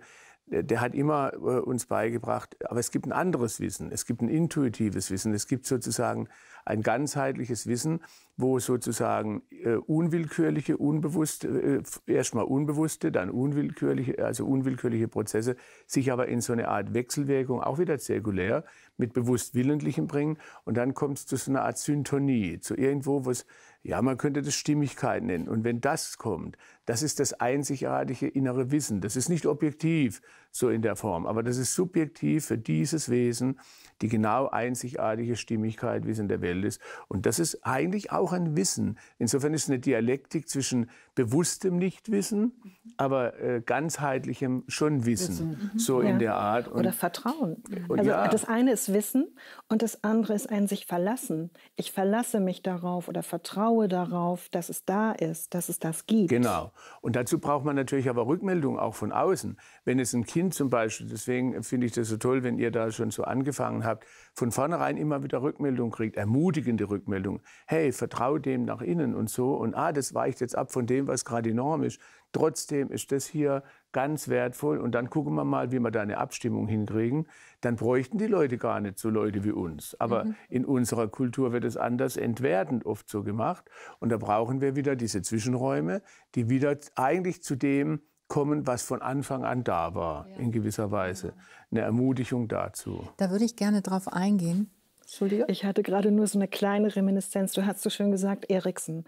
Äh, der hat immer äh, uns beigebracht, aber es gibt ein anderes Wissen, es gibt ein intuitives Wissen, es gibt sozusagen ein ganzheitliches Wissen, wo sozusagen äh, unwillkürliche, unbewusste, erstmal unbewusste, dann unwillkürliche, also unwillkürliche Prozesse sich aber in so eine Art Wechselwirkung, auch wieder zirkulär, mit bewusst Willentlichem bringen und dann kommt es zu so einer Art Syntonie, zu irgendwo, was, ja, man könnte das Stimmigkeit nennen. Und wenn das kommt, das ist das einzigartige innere Wissen. Das ist nicht objektiv so in der Form, aber das ist subjektiv für dieses Wesen die genau einzigartige Stimmigkeit, wie es in der Welt ist. Und das ist eigentlich auch ein Wissen. Insofern ist es eine Dialektik zwischen bewusstem Nichtwissen, aber äh, ganzheitlichem schon Wissen, mhm. so ja. in der Art. Und, Oder Vertrauen. Und also ja. das eine ist Wissen und das andere ist ein sich verlassen. Ich verlasse mich darauf oder vertraue darauf, dass es da ist, dass es das gibt. Genau. Und dazu braucht man natürlich aber Rückmeldung auch von außen. Wenn es ein Kind zum Beispiel, deswegen finde ich das so toll, wenn ihr da schon so angefangen habt, von vornherein immer wieder Rückmeldung kriegt, ermutigende Rückmeldung. Hey, vertrau dem nach innen und so. Und ah, das weicht jetzt ab von dem, was gerade enorm ist. Trotzdem ist das hier ganz wertvoll. Und dann gucken wir mal, wie wir da eine Abstimmung hinkriegen. Dann bräuchten die Leute gar nicht so Leute wie uns. Aber mhm. in unserer Kultur wird es anders entwertend oft so gemacht. Und da brauchen wir wieder diese Zwischenräume, die wieder eigentlich zu dem kommen, was von Anfang an da war, ja. in gewisser Weise. Eine Ermutigung dazu. Da würde ich gerne drauf eingehen. Entschuldige. Ich hatte gerade nur so eine kleine Reminiszenz. Du hast so schön gesagt, Eriksen.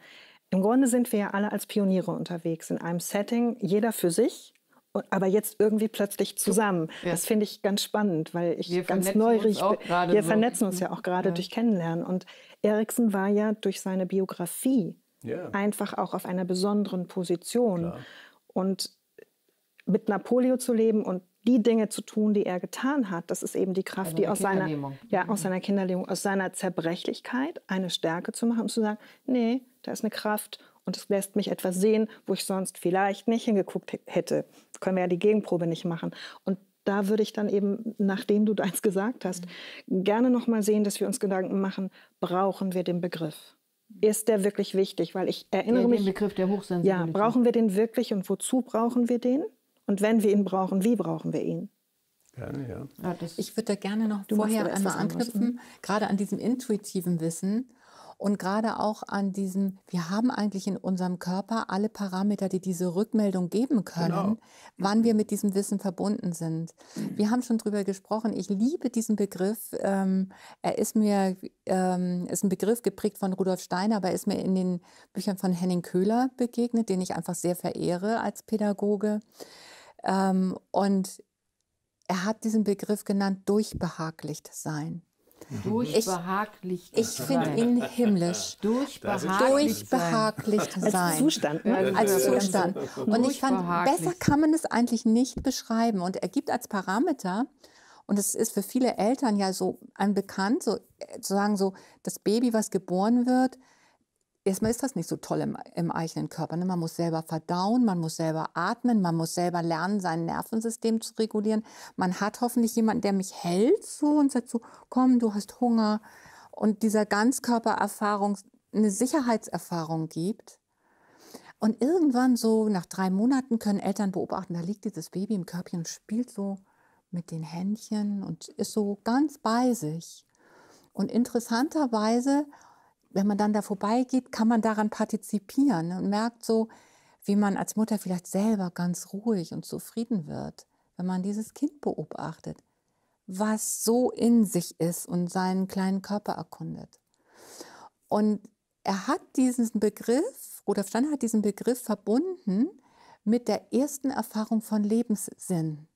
Im Grunde sind wir ja alle als Pioniere unterwegs in einem Setting, jeder für sich, aber jetzt irgendwie plötzlich zusammen. Ja. Das finde ich ganz spannend, weil ich wir ganz neugierig bin. Wir so. vernetzen uns mhm. ja auch gerade ja. durch Kennenlernen. Und Eriksen war ja durch seine Biografie ja. einfach auch auf einer besonderen Position. Klar. Und mit Napoleon zu leben und die Dinge zu tun, die er getan hat, das ist eben die Kraft, also die aus seiner, ja, mhm. aus seiner Kinderlähmung, aus seiner Zerbrechlichkeit eine Stärke zu machen und zu sagen, nee, da ist eine Kraft und es lässt mich etwas sehen, wo ich sonst vielleicht nicht hingeguckt hätte. Können wir ja die Gegenprobe nicht machen. Und da würde ich dann eben, nachdem du eins gesagt hast, mhm. gerne nochmal sehen, dass wir uns Gedanken machen, brauchen wir den Begriff? Ist der wirklich wichtig? Weil ich erinnere den mich... Den Begriff der Hochsensibilität. Ja, brauchen wir den wirklich und wozu brauchen wir den? Und wenn wir ihn brauchen, wie brauchen wir ihn? Gerne, ja. ja ich würde da gerne noch du vorher einmal anknüpfen, mhm. gerade an diesem intuitiven Wissen. Und gerade auch an diesem, wir haben eigentlich in unserem Körper alle Parameter, die diese Rückmeldung geben können, genau. wann wir mhm. mit diesem Wissen verbunden sind. Wir mhm. haben schon drüber gesprochen. Ich liebe diesen Begriff. Ähm, er ist mir, ähm, ist ein Begriff geprägt von Rudolf Steiner, aber er ist mir in den Büchern von Henning Köhler begegnet, den ich einfach sehr verehre als Pädagoge. Ähm, und er hat diesen Begriff genannt, durchbehaglicht sein. Durchbehaglich sein. ich finde ihn himmlisch. Durchbehaglich sein. Als Zustand. Ne? Als Zustand. Und ich fand, besser kann man es eigentlich nicht beschreiben. Und er gibt als Parameter, und es ist für viele Eltern ja so anbekannt, so, äh, zu sagen, so das Baby, was geboren wird, erstmal ist das nicht so toll im, im eigenen Körper. Ne? Man muss selber verdauen, man muss selber atmen, man muss selber lernen, sein Nervensystem zu regulieren. Man hat hoffentlich jemanden, der mich hält so und sagt so, komm, du hast Hunger. Und dieser Ganzkörpererfahrung eine Sicherheitserfahrung gibt. Und irgendwann so nach drei Monaten können Eltern beobachten, da liegt dieses Baby im Körbchen und spielt so mit den Händchen und ist so ganz bei sich. Und interessanterweise wenn man dann da vorbeigeht, kann man daran partizipieren ne, und merkt so, wie man als Mutter vielleicht selber ganz ruhig und zufrieden wird, wenn man dieses Kind beobachtet, was so in sich ist und seinen kleinen Körper erkundet. Und er hat diesen Begriff, Rudolf Steiner hat diesen Begriff verbunden mit der ersten Erfahrung von Lebenssinn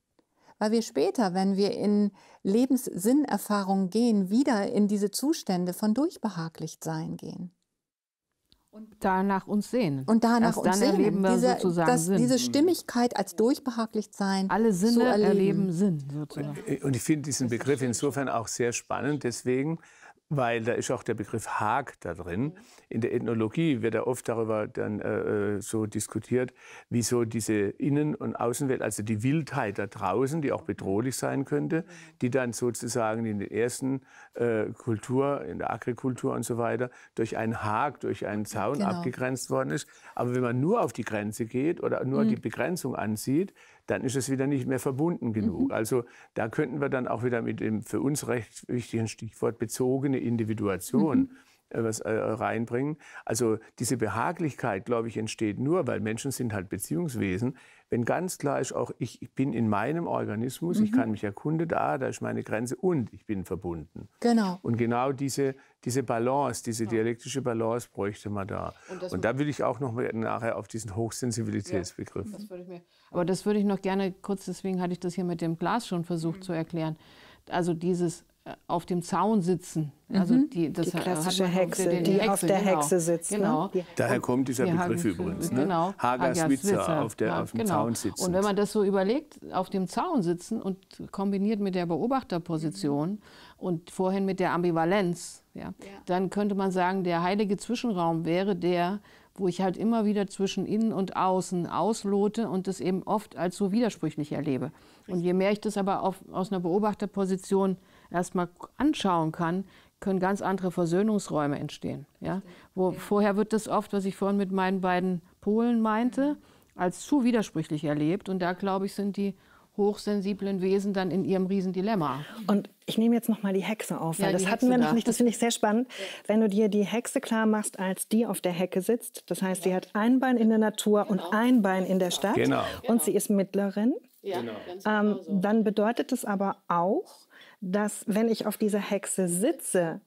weil wir später, wenn wir in lebenssinn gehen, wieder in diese Zustände von Durchbehaglichtsein gehen. Und danach uns sehen. Und danach Erst uns dann sehen. erleben wir diese, sozusagen das, Sinn. Diese mhm. Stimmigkeit als durchbehagligt sein. Alle Sinne erleben Sinn. Sozusagen. Und ich finde diesen Begriff insofern auch sehr spannend, deswegen, weil da ist auch der Begriff Haag da drin. Mhm. In der Ethnologie wird ja oft darüber dann äh, äh so diskutiert, wieso diese Innen- und Außenwelt, also die Wildheit da draußen, die auch bedrohlich sein könnte, mhm. die dann sozusagen in der ersten äh, Kultur, in der Agrikultur und so weiter, durch einen Haag, durch einen Zaun genau. abgegrenzt worden ist. Aber wenn man nur auf die Grenze geht oder nur mhm. die Begrenzung ansieht, dann ist es wieder nicht mehr verbunden genug. Mhm. Also da könnten wir dann auch wieder mit dem für uns recht wichtigen Stichwort bezogene Individuation mhm. Äh, was äh, reinbringen. Also diese Behaglichkeit, glaube ich, entsteht nur, weil Menschen sind halt Beziehungswesen. Wenn ganz klar ist, auch ich bin in meinem Organismus, mhm. ich kann mich erkunden, da, da ist meine Grenze und ich bin verbunden. Genau. Und genau diese, diese Balance, diese dialektische Balance bräuchte man da. Und, und da will ich auch noch mal nachher auf diesen Hochsensibilitätsbegriff. Ja, das würde ich mir, aber das würde ich noch gerne kurz, deswegen hatte ich das hier mit dem Glas schon versucht mhm. zu erklären. Also dieses äh, auf dem Zaun sitzen. Mhm. Also die, das die klassische Hexe, den, die, die Hexe, auf der genau. Hexe sitzt. Ne? Genau. Daher kommt dieser Begriff übrigens. Ne? Genau. Hager Switzer, auf, der, ja, genau, auf dem genau. Zaun sitzen. Und wenn man das so überlegt, auf dem Zaun sitzen und kombiniert mit der Beobachterposition und vorhin mit der Ambivalenz, ja, ja. dann könnte man sagen, der heilige Zwischenraum wäre der, wo ich halt immer wieder zwischen innen und außen auslote und das eben oft als so widersprüchlich erlebe. Richtig. Und je mehr ich das aber auf, aus einer Beobachterposition erstmal anschauen kann, können ganz andere Versöhnungsräume entstehen. Ja? Wo okay. vorher wird das oft, was ich vorhin mit meinen beiden Polen meinte, als zu widersprüchlich erlebt. Und da, glaube ich, sind die hochsensiblen Wesen dann in ihrem Riesendilemma. Und ich nehme jetzt noch mal die Hexe auf, weil ja, das hatten wir noch nicht. Das finde ich sehr spannend. Wenn du dir die Hexe klar machst, als die auf der Hecke sitzt, das heißt, sie hat ein Bein in der Natur genau. und ein Bein in der Stadt genau. und sie ist Mittlerin. Ja, genau. ähm, genau so. Dann bedeutet es aber auch, dass wenn ich auf dieser Hexe sitze,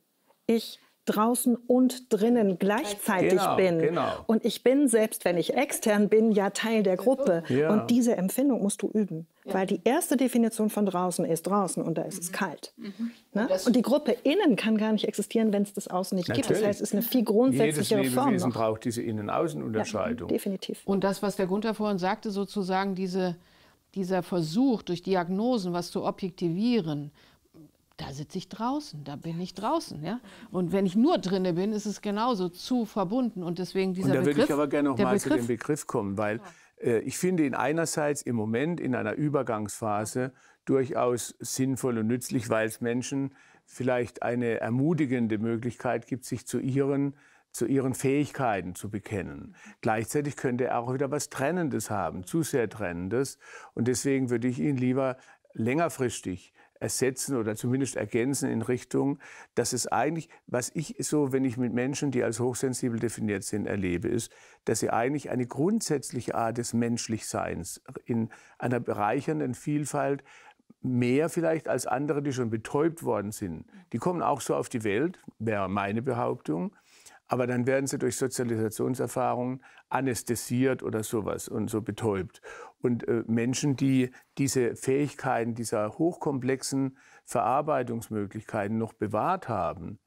ich draußen und drinnen gleichzeitig genau, bin. Genau. Und ich bin, selbst wenn ich extern bin, ja Teil der Gruppe. Ja. Und diese Empfindung musst du üben. Ja. Weil die erste Definition von draußen ist draußen und da ist mhm. es kalt. Mhm. Ne? Und die Gruppe innen kann gar nicht existieren, wenn es das Außen nicht Natürlich. gibt. Das heißt, es ist eine viel grundsätzlichere Jedes Form. Jedes braucht diese Innen-Außen-Unterscheidung. Ja, definitiv. Und das, was der Gunther vorhin sagte, sozusagen diese dieser Versuch, durch Diagnosen was zu objektivieren, da sitze ich draußen, da bin ich draußen. Ja? Und wenn ich nur drinne bin, ist es genauso zu verbunden. Und deswegen dieser Begriff. Da würde ich aber gerne noch mal Begriff, zu dem Begriff kommen, weil äh, ich finde ihn einerseits im Moment in einer Übergangsphase durchaus sinnvoll und nützlich, weil es Menschen vielleicht eine ermutigende Möglichkeit gibt, sich zu ihren zu ihren Fähigkeiten zu bekennen. Gleichzeitig könnte er auch wieder was Trennendes haben, zu sehr Trennendes. Und deswegen würde ich ihn lieber längerfristig ersetzen oder zumindest ergänzen in Richtung, dass es eigentlich, was ich so, wenn ich mit Menschen, die als hochsensibel definiert sind, erlebe, ist, dass sie eigentlich eine grundsätzliche Art des Menschlichseins in einer bereichernden Vielfalt mehr vielleicht als andere, die schon betäubt worden sind. Die kommen auch so auf die Welt, wäre meine Behauptung aber dann werden sie durch Sozialisationserfahrungen anästhesiert oder sowas und so betäubt. Und äh, Menschen, die diese Fähigkeiten dieser hochkomplexen Verarbeitungsmöglichkeiten noch bewahrt haben,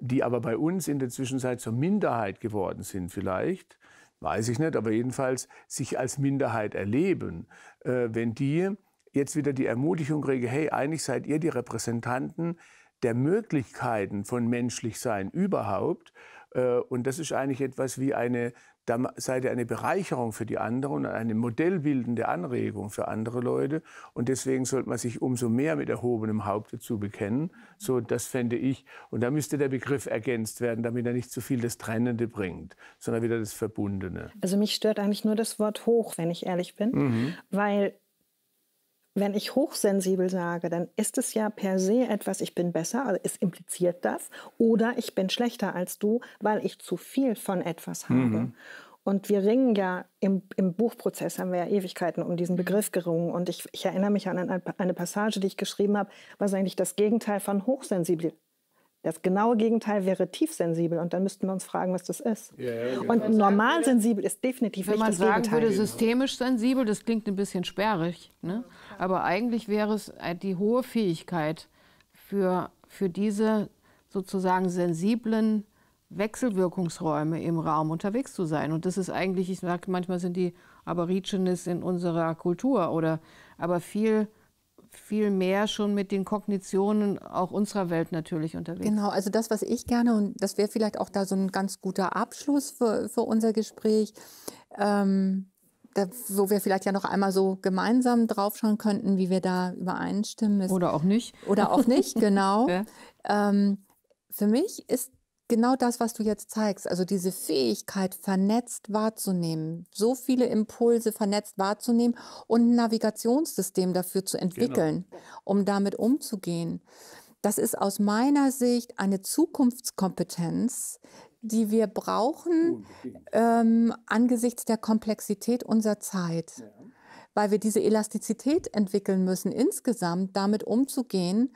die aber bei uns in der Zwischenzeit zur Minderheit geworden sind vielleicht, weiß ich nicht, aber jedenfalls sich als Minderheit erleben, äh, wenn die jetzt wieder die Ermutigung kriegen, hey, eigentlich seid ihr die Repräsentanten der Möglichkeiten von menschlich sein überhaupt, äh, und das ist eigentlich etwas wie eine, da seid ihr eine Bereicherung für die anderen, eine modellbildende Anregung für andere Leute. Und deswegen sollte man sich umso mehr mit erhobenem Haupt dazu bekennen. So, das fände ich. Und da müsste der Begriff ergänzt werden, damit er nicht zu so viel das Trennende bringt, sondern wieder das Verbundene. Also mich stört eigentlich nur das Wort hoch, wenn ich ehrlich bin, mhm. weil wenn ich hochsensibel sage, dann ist es ja per se etwas, ich bin besser, also es impliziert das, oder ich bin schlechter als du, weil ich zu viel von etwas habe. Mhm. Und wir ringen ja im, im, Buchprozess, haben wir ja Ewigkeiten um diesen Begriff mhm. gerungen. Und ich, ich erinnere mich an eine, Passage, die ich geschrieben habe, was eigentlich das Gegenteil von hochsensibel das genaue Gegenteil wäre tiefsensibel und dann müssten wir uns fragen, was das ist. Ja, ja, genau. und ja. Also normalsensibel ist definitiv nicht das Gegenteil. Wenn man sagen würde, systemisch sensibel, das klingt ein bisschen sperrig. Ne? Aber eigentlich wäre es äh, die hohe Fähigkeit für, für diese sozusagen sensiblen Wechselwirkungsräume im Raum unterwegs zu sein. Und das ist eigentlich, ich sage manchmal, sind die Aborigines in unserer Kultur oder aber viel viel mehr schon mit den Kognitionen auch unserer Welt natürlich unterwegs. Genau, also das, was ich gerne, und das wäre vielleicht auch da so ein ganz guter Abschluss für, für unser Gespräch, ähm, da, wo wir vielleicht ja noch einmal so gemeinsam draufschauen könnten, wie wir da übereinstimmen. Ist, oder auch nicht. Oder auch nicht, genau. ja. ähm, für mich ist genau das, was du jetzt zeigst, also diese Fähigkeit, vernetzt wahrzunehmen, so viele Impulse vernetzt wahrzunehmen und ein Navigationssystem dafür zu genau. entwickeln, genau. um damit umzugehen. Das ist aus meiner Sicht eine Zukunftskompetenz, die wir brauchen oh, ähm, angesichts der Komplexität unserer Zeit. Ja. Weil wir diese Elastizität entwickeln müssen, insgesamt damit umzugehen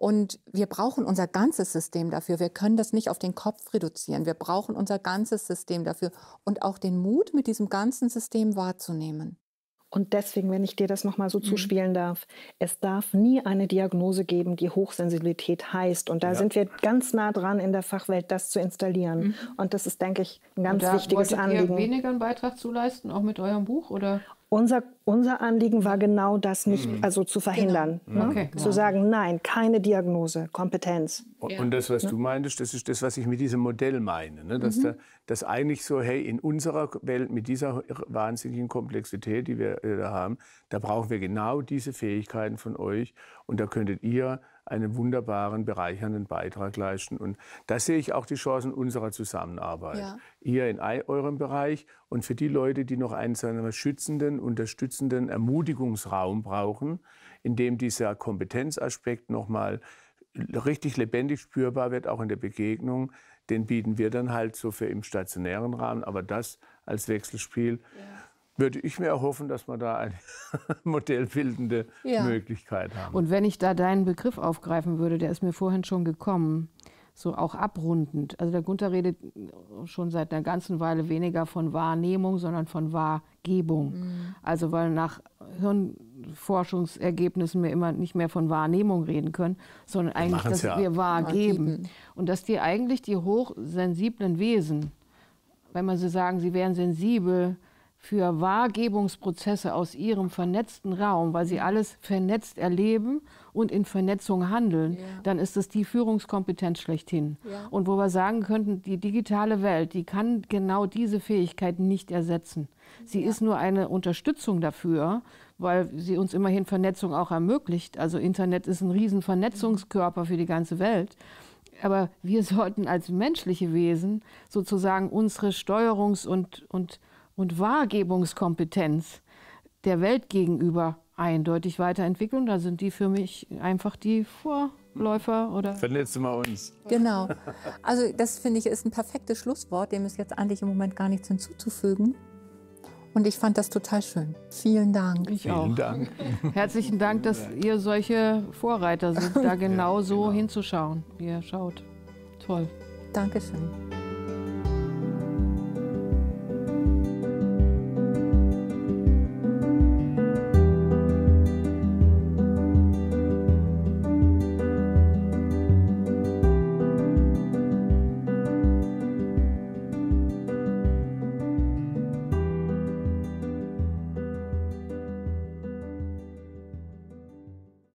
und wir brauchen unser ganzes System dafür. Wir können das nicht auf den Kopf reduzieren. Wir brauchen unser ganzes System dafür und auch den Mut, mit diesem ganzen System wahrzunehmen. Und deswegen, wenn ich dir das nochmal so mhm. zuspielen darf, es darf nie eine Diagnose geben, die Hochsensibilität heißt. Und da ja. sind wir ganz nah dran, in der Fachwelt das zu installieren. Mhm. Und das ist, denke ich, ein ganz Und da wichtiges Anliegen. Ihr weniger einen Beitrag zu leisten, auch mit eurem Buch, oder? Unser, unser Anliegen war genau das nicht, mhm. also zu verhindern. Genau. Ne? Okay, zu sagen, nein, keine Diagnose, Kompetenz. Und, ja. und das, was ne? du meintest, das ist das, was ich mit diesem Modell meine. Ne? Dass, mhm. da, dass eigentlich so, hey, in unserer Welt mit dieser wahnsinnigen Komplexität, die wir äh, da haben, da brauchen wir genau diese Fähigkeiten von euch. Und da könntet ihr einen wunderbaren, bereichernden Beitrag leisten. Und da sehe ich auch die Chancen unserer Zusammenarbeit. Ja. Ihr in eurem Bereich und für die Leute, die noch einen sagen schützenden, unterstützenden Ermutigungsraum brauchen, in dem dieser Kompetenzaspekt nochmal richtig lebendig spürbar wird, auch in der Begegnung, den bieten wir dann halt so für im stationären Rahmen, aber das als Wechselspiel. Ja würde ich mir erhoffen, dass wir da eine modellbildende ja. Möglichkeit haben. Und wenn ich da deinen Begriff aufgreifen würde, der ist mir vorhin schon gekommen, so auch abrundend. Also der Gunther redet schon seit einer ganzen Weile weniger von Wahrnehmung, sondern von Wahrgebung. Mhm. Also weil nach Hirnforschungsergebnissen wir immer nicht mehr von Wahrnehmung reden können, sondern wir eigentlich, dass ja. wir wahrgeben. Und dass die eigentlich die hochsensiblen Wesen, wenn man so sagen, sie wären sensibel, für Wahrgebungsprozesse aus ihrem vernetzten Raum, weil sie mhm. alles vernetzt erleben und in Vernetzung handeln, ja. dann ist das die Führungskompetenz schlechthin. Ja. Und wo wir sagen könnten, die digitale Welt, die kann genau diese Fähigkeit nicht ersetzen. Sie ja. ist nur eine Unterstützung dafür, weil sie uns immerhin Vernetzung auch ermöglicht. Also Internet ist ein riesen Vernetzungskörper für die ganze Welt. Aber wir sollten als menschliche Wesen sozusagen unsere Steuerungs- und, und und Wahrgebungskompetenz der Welt gegenüber eindeutig weiterentwickeln. Da sind die für mich einfach die Vorläufer oder. Vernetzt mal uns. Genau. Also das finde ich ist ein perfektes Schlusswort. Dem ist jetzt eigentlich im Moment gar nichts hinzuzufügen. Und ich fand das total schön. Vielen Dank. Ich Vielen auch. Dank. Herzlichen Dank, dass ihr solche Vorreiter seid, da genau, ja, genau. so hinzuschauen, wie ihr schaut. Toll. Dankeschön.